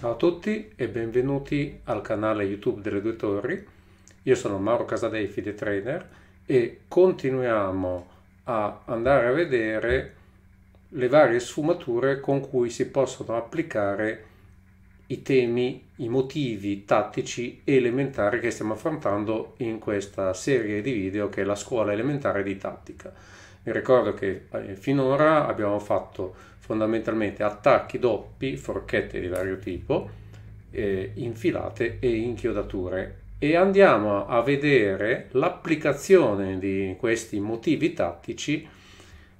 Ciao a tutti e benvenuti al canale YouTube delle Due Torri. Io sono Mauro Casadei, Fide Trainer e continuiamo a andare a vedere le varie sfumature con cui si possono applicare i temi, i motivi tattici elementari che stiamo affrontando in questa serie di video che è la scuola elementare di tattica. Vi ricordo che eh, finora abbiamo fatto fondamentalmente attacchi doppi, forchette di vario tipo, eh, infilate e inchiodature. E andiamo a vedere l'applicazione di questi motivi tattici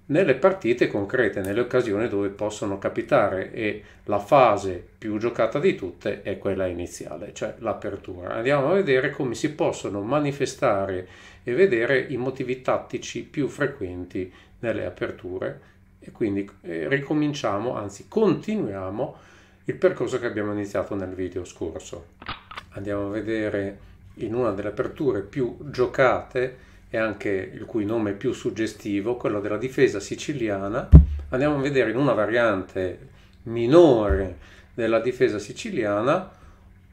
nelle partite concrete, nelle occasioni dove possono capitare e la fase più giocata di tutte è quella iniziale, cioè l'apertura. Andiamo a vedere come si possono manifestare e vedere i motivi tattici più frequenti nelle aperture e quindi eh, ricominciamo, anzi continuiamo il percorso che abbiamo iniziato nel video scorso. Andiamo a vedere in una delle aperture più giocate e anche il cui nome è più suggestivo, quello della difesa siciliana. Andiamo a vedere in una variante minore della difesa siciliana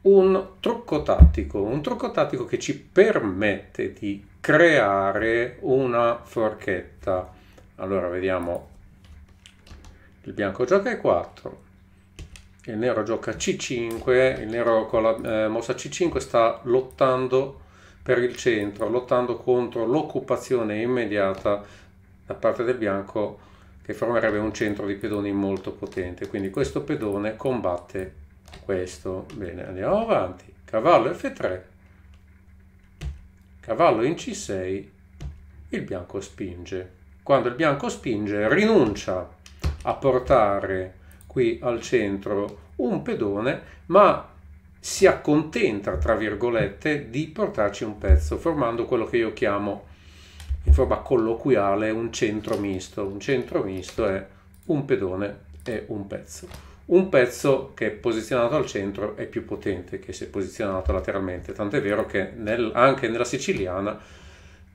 un trucco tattico, un trucco tattico che ci permette di creare una forchetta. Allora vediamo il bianco gioca E4, il nero gioca C5, il nero con la eh, mossa C5 sta lottando per il centro, lottando contro l'occupazione immediata da parte del bianco che formerebbe un centro di pedoni molto potente, quindi questo pedone combatte questo. Bene, andiamo avanti, cavallo F3, cavallo in C6, il bianco spinge. Quando il bianco spinge rinuncia a portare qui al centro un pedone, ma si accontenta, tra virgolette, di portarci un pezzo, formando quello che io chiamo in forma colloquiale un centro misto. Un centro misto è un pedone e un pezzo. Un pezzo che posizionato al centro è più potente che se posizionato lateralmente, tant'è vero che nel, anche nella siciliana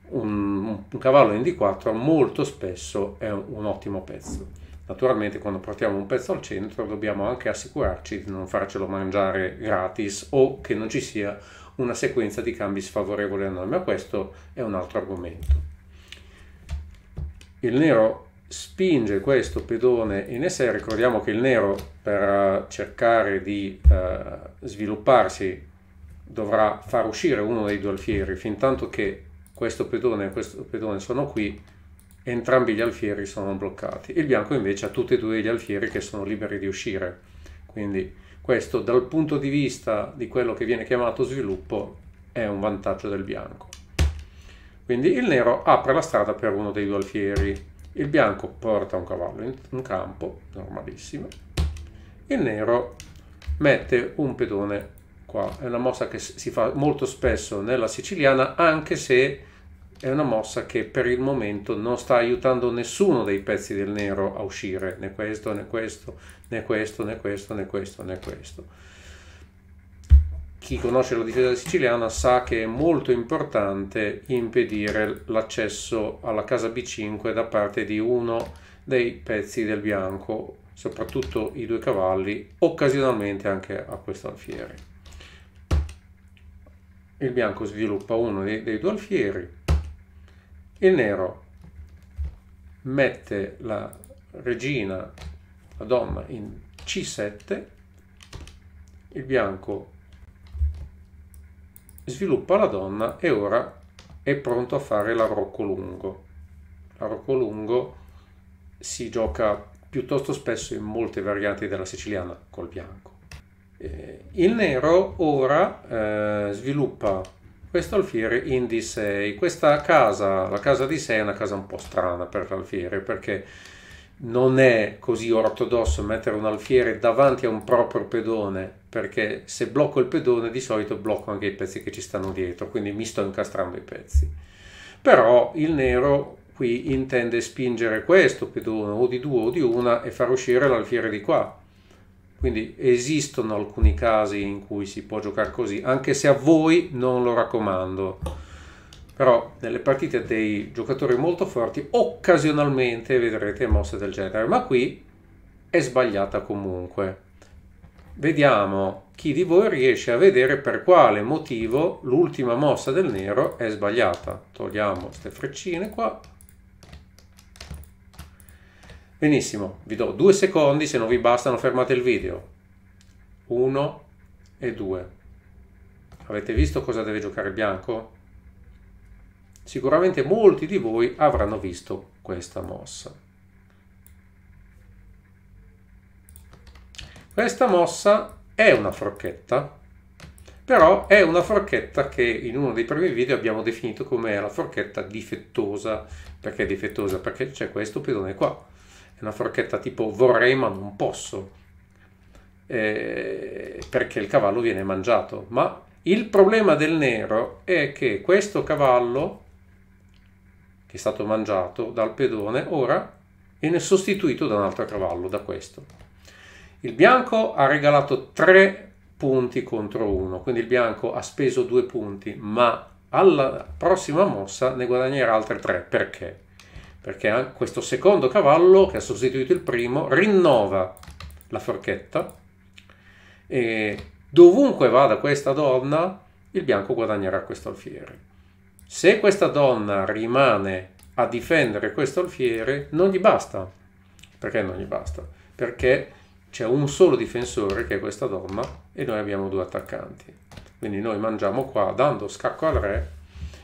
un, un cavallo Indy 4 molto spesso è un, un ottimo pezzo. Naturalmente quando portiamo un pezzo al centro dobbiamo anche assicurarci di non farcelo mangiare gratis o che non ci sia una sequenza di cambi sfavorevoli a noi, ma questo è un altro argomento. Il nero spinge questo pedone in essere, ricordiamo che il nero per eh, cercare di eh, svilupparsi dovrà far uscire uno dei due alfieri, fin tanto che questo pedone e questo pedone sono qui, entrambi gli alfieri sono bloccati. Il bianco invece ha tutti e due gli alfieri che sono liberi di uscire. Quindi questo dal punto di vista di quello che viene chiamato sviluppo è un vantaggio del bianco. Quindi il nero apre la strada per uno dei due alfieri. Il bianco porta un cavallo in campo, normalissimo. Il nero mette un pedone qua. È una mossa che si fa molto spesso nella siciliana, anche se è una mossa che per il momento non sta aiutando nessuno dei pezzi del nero a uscire, né questo, né questo, né questo, né questo, né questo, né questo. Chi conosce la difesa siciliana sa che è molto importante impedire l'accesso alla casa B5 da parte di uno dei pezzi del bianco, soprattutto i due cavalli, occasionalmente anche a questo alfiere. Il bianco sviluppa uno dei, dei due alfieri, il nero mette la regina, la donna, in C7, il bianco sviluppa la donna e ora è pronto a fare la rocco lungo. La rocco lungo si gioca piuttosto spesso in molte varianti della siciliana col bianco. Eh, il nero ora eh, sviluppa questo alfiere in D6. Questa casa, la casa di 6 è una casa un po' strana per l'alfiere perché non è così ortodosso mettere un alfiere davanti a un proprio pedone perché se blocco il pedone di solito blocco anche i pezzi che ci stanno dietro quindi mi sto incastrando i pezzi però il nero qui intende spingere questo pedone o di due o di una e far uscire l'alfiere di qua quindi esistono alcuni casi in cui si può giocare così, anche se a voi non lo raccomando. Però nelle partite dei giocatori molto forti occasionalmente vedrete mosse del genere, ma qui è sbagliata comunque. Vediamo chi di voi riesce a vedere per quale motivo l'ultima mossa del nero è sbagliata. Togliamo queste freccine qua Benissimo, vi do due secondi, se non vi bastano fermate il video. Uno e due. Avete visto cosa deve giocare bianco? Sicuramente molti di voi avranno visto questa mossa. Questa mossa è una forchetta, però è una forchetta che in uno dei primi video abbiamo definito come la forchetta difettosa. Perché difettosa? Perché c'è questo pedone qua è una forchetta tipo vorrei ma non posso, eh, perché il cavallo viene mangiato. Ma il problema del nero è che questo cavallo, che è stato mangiato dal pedone, ora viene sostituito da un altro cavallo, da questo. Il bianco ha regalato tre punti contro uno, quindi il bianco ha speso due punti, ma alla prossima mossa ne guadagnerà altri tre. Perché? perché questo secondo cavallo che ha sostituito il primo rinnova la forchetta e dovunque vada questa donna il bianco guadagnerà questo alfiere. Se questa donna rimane a difendere questo alfiere non gli basta. Perché non gli basta? Perché c'è un solo difensore che è questa donna e noi abbiamo due attaccanti. Quindi noi mangiamo qua dando scacco al re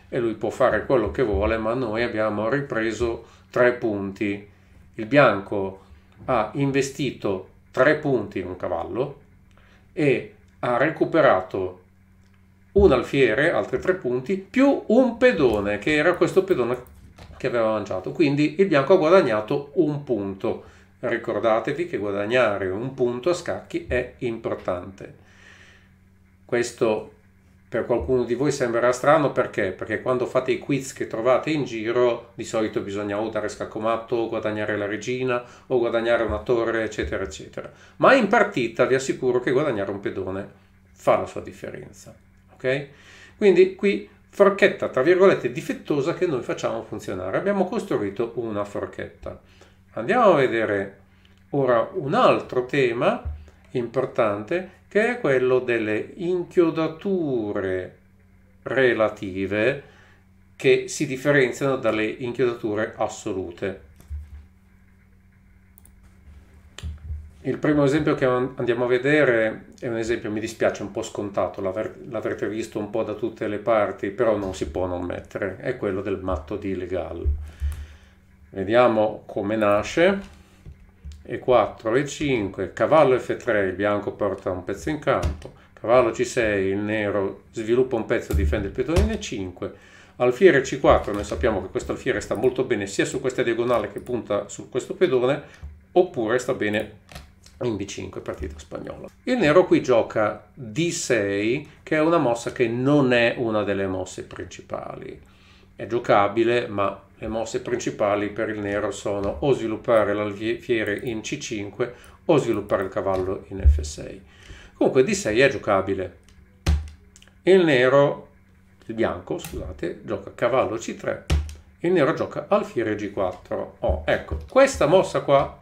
e lui può fare quello che vuole, ma noi abbiamo ripreso tre punti. Il bianco ha investito tre punti in un cavallo e ha recuperato un alfiere, altri tre punti, più un pedone, che era questo pedone che aveva mangiato. Quindi il bianco ha guadagnato un punto. Ricordatevi che guadagnare un punto a scacchi è importante. Questo per qualcuno di voi sembrerà strano perché? Perché quando fate i quiz che trovate in giro di solito bisogna o dare scalcomatto o guadagnare la regina o guadagnare una torre eccetera eccetera. Ma in partita vi assicuro che guadagnare un pedone fa la sua differenza. Ok? Quindi qui forchetta tra virgolette difettosa che noi facciamo funzionare. Abbiamo costruito una forchetta. Andiamo a vedere ora un altro tema importante che è quello delle inchiodature relative che si differenziano dalle inchiodature assolute. Il primo esempio che andiamo a vedere è un esempio, mi dispiace, un po' scontato, l'avrete visto un po' da tutte le parti, però non si può non mettere, è quello del matto di Legal. Vediamo come nasce. E4, E5, cavallo F3, il bianco porta un pezzo in campo, cavallo C6, il nero sviluppa un pezzo, difende il pedone e 5 alfiere C4, noi sappiamo che questo alfiere sta molto bene sia su questa diagonale che punta su questo pedone, oppure sta bene in B5, partita spagnola. Il nero qui gioca D6, che è una mossa che non è una delle mosse principali. È giocabile, ma le mosse principali per il nero sono o sviluppare l'alfiere in C5 o sviluppare il cavallo in F6. Comunque D6 è giocabile. Il nero, il bianco, scusate, gioca cavallo C3. Il nero gioca alfiere G4. Oh, ecco, questa mossa qua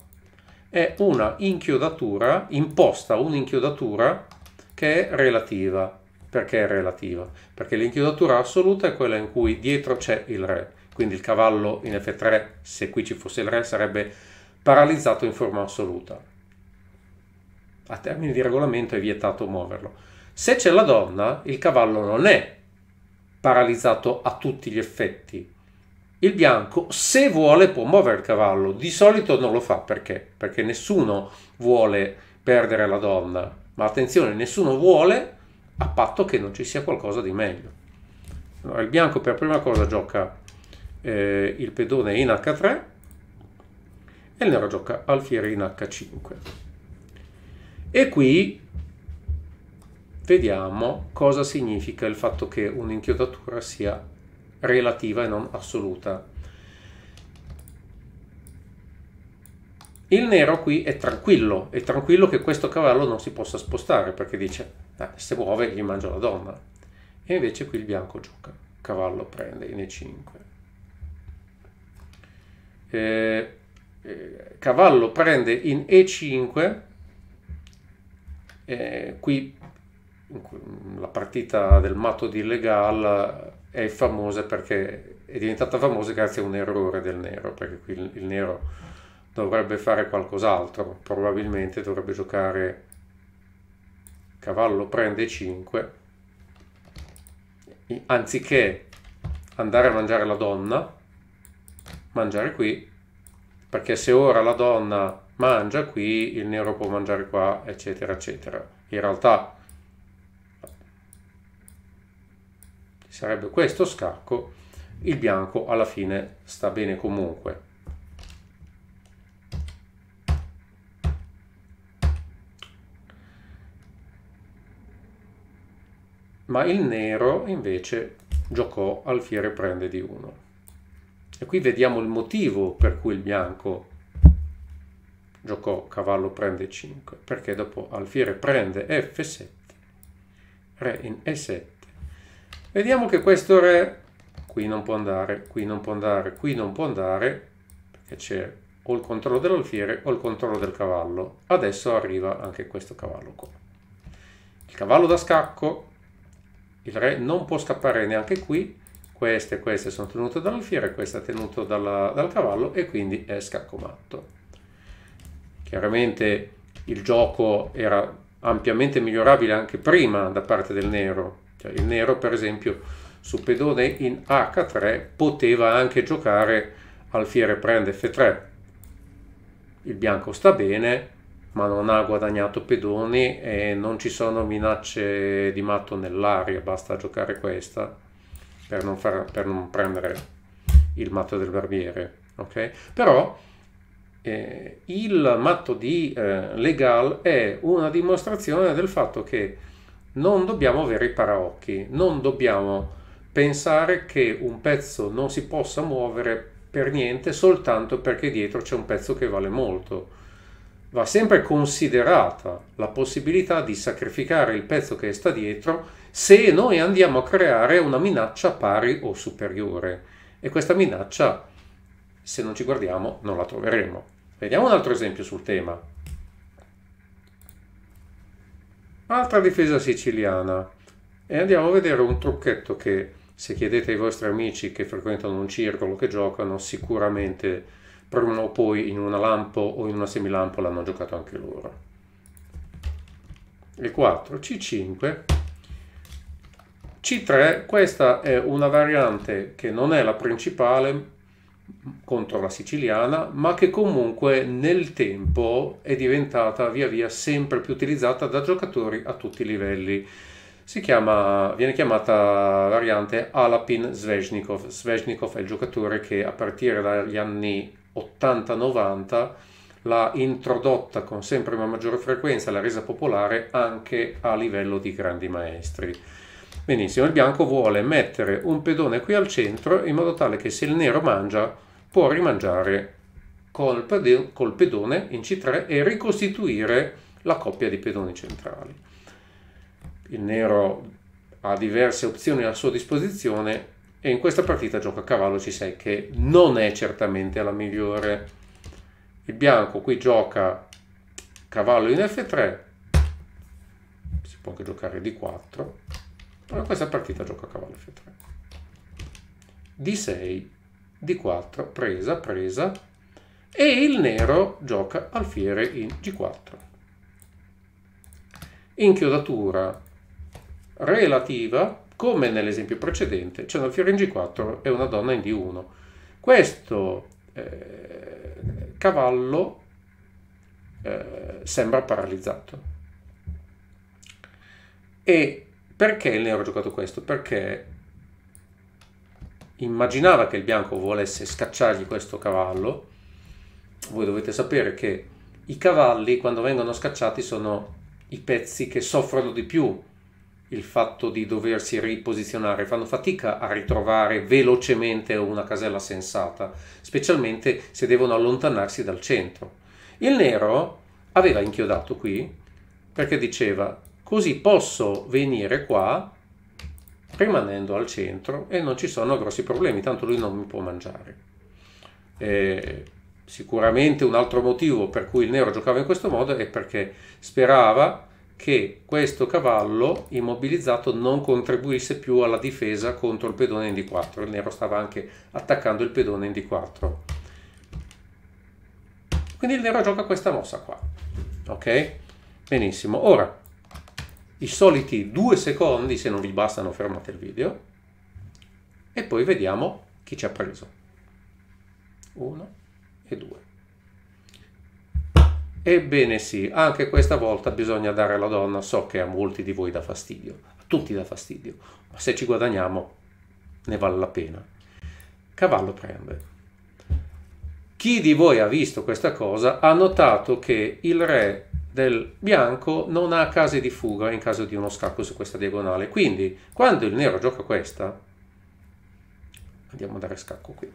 è una inchiodatura, imposta un'inchiodatura che è relativa. Perché è relativa? Perché l'inchiodatura assoluta è quella in cui dietro c'è il re quindi il cavallo in F3, se qui ci fosse il re, sarebbe paralizzato in forma assoluta. A termine di regolamento è vietato muoverlo. Se c'è la donna, il cavallo non è paralizzato a tutti gli effetti. Il bianco, se vuole, può muovere il cavallo. Di solito non lo fa perché? Perché nessuno vuole perdere la donna. Ma attenzione, nessuno vuole a patto che non ci sia qualcosa di meglio. Allora, il bianco per prima cosa gioca eh, il pedone in h3 e il nero gioca alfiere in h5. E qui vediamo cosa significa il fatto che un'inchiodatura sia relativa e non assoluta. Il nero qui è tranquillo, è tranquillo che questo cavallo non si possa spostare perché dice eh, se muove gli mangio la donna. E invece qui il bianco gioca, cavallo prende in e5. Eh, eh, cavallo prende in E5, eh, qui la partita del matto di Legal è famosa perché è diventata famosa grazie a un errore del nero, perché qui il, il nero dovrebbe fare qualcos'altro, probabilmente dovrebbe giocare cavallo prende 5 anziché andare a mangiare la donna mangiare qui, perché se ora la donna mangia qui, il nero può mangiare qua, eccetera, eccetera. In realtà sarebbe questo scacco, il bianco alla fine sta bene comunque. Ma il nero invece giocò al fiere prende di 1. E qui vediamo il motivo per cui il bianco giocò cavallo prende 5, perché dopo alfiere prende f7, re in e7. Vediamo che questo re qui non può andare, qui non può andare, qui non può andare, perché c'è o il controllo dell'alfiere o il controllo del cavallo. Adesso arriva anche questo cavallo qua. Il cavallo da scacco, il re non può scappare neanche qui, queste e queste sono tenute dall'alfiere, questo è tenuto dalla, dal cavallo e quindi è scacco matto. Chiaramente il gioco era ampiamente migliorabile anche prima da parte del nero, cioè il nero per esempio su pedone in H3 poteva anche giocare alfiere prende F3. Il bianco sta bene, ma non ha guadagnato pedoni e non ci sono minacce di matto nell'aria, basta giocare questa per non, far, per non prendere il matto del barbiere, ok? Però eh, il matto di eh, Legal è una dimostrazione del fatto che non dobbiamo avere i paraocchi, non dobbiamo pensare che un pezzo non si possa muovere per niente soltanto perché dietro c'è un pezzo che vale molto. Va sempre considerata la possibilità di sacrificare il pezzo che sta dietro se noi andiamo a creare una minaccia pari o superiore. E questa minaccia, se non ci guardiamo, non la troveremo. Vediamo un altro esempio sul tema. Altra difesa siciliana. E andiamo a vedere un trucchetto che, se chiedete ai vostri amici che frequentano un circolo, che giocano, sicuramente prima o poi in una lampo o in una semilampo l'hanno giocato anche loro. E4, C5, c3, questa è una variante che non è la principale contro la siciliana, ma che comunque nel tempo è diventata via via sempre più utilizzata da giocatori a tutti i livelli. Chiama, viene chiamata variante Alapin Svesnikov. Svesnikov è il giocatore che a partire dagli anni 80-90 l'ha introdotta con sempre una maggiore frequenza, l'ha resa popolare anche a livello di grandi maestri. Benissimo, il bianco vuole mettere un pedone qui al centro in modo tale che se il nero mangia può rimangiare col, pedone in C3 e ricostituire la coppia di pedoni centrali. Il nero ha diverse opzioni a sua disposizione e in questa partita gioca a cavallo C6 che non è certamente la migliore. Il bianco qui gioca cavallo in F3, si può anche giocare D4 allora questa partita gioco a cavallo F3. D6, D4, presa, presa, e il nero gioca alfiere in G4. Inchiodatura relativa, come nell'esempio precedente, c'è cioè un alfiere in G4 e una donna in D1. Questo eh, cavallo eh, sembra paralizzato e perché il nero ha giocato questo? Perché immaginava che il bianco volesse scacciargli questo cavallo. Voi dovete sapere che i cavalli quando vengono scacciati sono i pezzi che soffrono di più il fatto di doversi riposizionare, fanno fatica a ritrovare velocemente una casella sensata, specialmente se devono allontanarsi dal centro. Il nero aveva inchiodato qui perché diceva Così posso venire qua rimanendo al centro e non ci sono grossi problemi, tanto lui non mi può mangiare. Eh, sicuramente un altro motivo per cui il nero giocava in questo modo è perché sperava che questo cavallo immobilizzato non contribuisse più alla difesa contro il pedone in D4. Il nero stava anche attaccando il pedone in D4. Quindi il nero gioca questa mossa qua. Ok? Benissimo. Ora, i soliti due secondi, se non vi bastano fermate il video, e poi vediamo chi ci ha preso. Uno e due. Ebbene sì, anche questa volta bisogna dare la donna, so che a molti di voi dà fastidio, a tutti dà fastidio, ma se ci guadagniamo ne vale la pena. Cavallo prende. Chi di voi ha visto questa cosa ha notato che il re del bianco non ha case di fuga in caso di uno scacco su questa diagonale. Quindi quando il nero gioca questa, andiamo a dare scacco qui,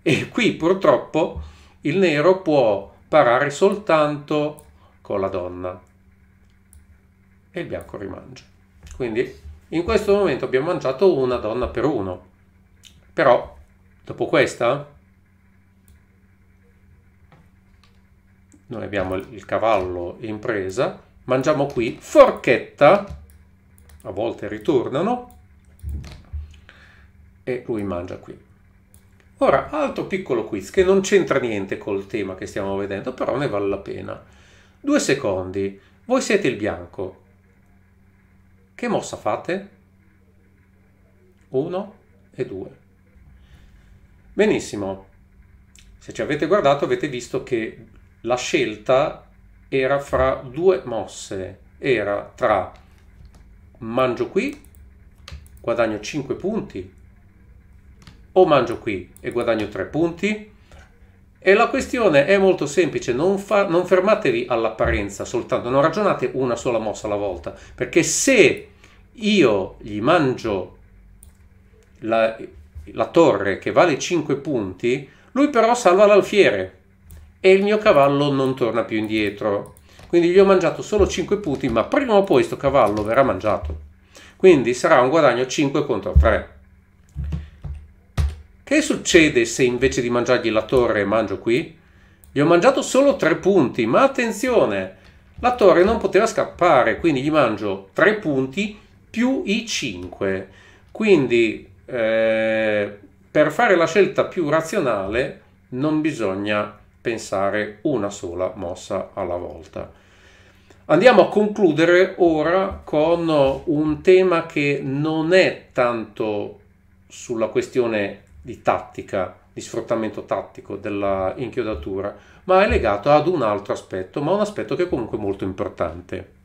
e qui purtroppo il nero può parare soltanto con la donna e il bianco rimangia. Quindi in questo momento abbiamo mangiato una donna per uno, però dopo questa noi abbiamo il cavallo in presa, mangiamo qui, forchetta, a volte ritornano, e lui mangia qui. Ora, altro piccolo quiz che non c'entra niente col tema che stiamo vedendo, però ne vale la pena. Due secondi, voi siete il bianco. Che mossa fate? Uno e due. Benissimo. Se ci avete guardato avete visto che la scelta era fra due mosse, era tra mangio qui, guadagno 5 punti, o mangio qui e guadagno 3 punti. E la questione è molto semplice, non, fa, non fermatevi all'apparenza soltanto, non ragionate una sola mossa alla volta, perché se io gli mangio la, la torre che vale 5 punti, lui però salva l'alfiere e il mio cavallo non torna più indietro. Quindi gli ho mangiato solo 5 punti, ma prima o poi questo cavallo verrà mangiato. Quindi sarà un guadagno 5 contro 3. Che succede se invece di mangiargli la torre mangio qui? Gli ho mangiato solo 3 punti, ma attenzione! La torre non poteva scappare, quindi gli mangio 3 punti più i 5. Quindi eh, per fare la scelta più razionale non bisogna pensare una sola mossa alla volta. Andiamo a concludere ora con un tema che non è tanto sulla questione di tattica, di sfruttamento tattico della inchiodatura, ma è legato ad un altro aspetto, ma un aspetto che è comunque molto importante.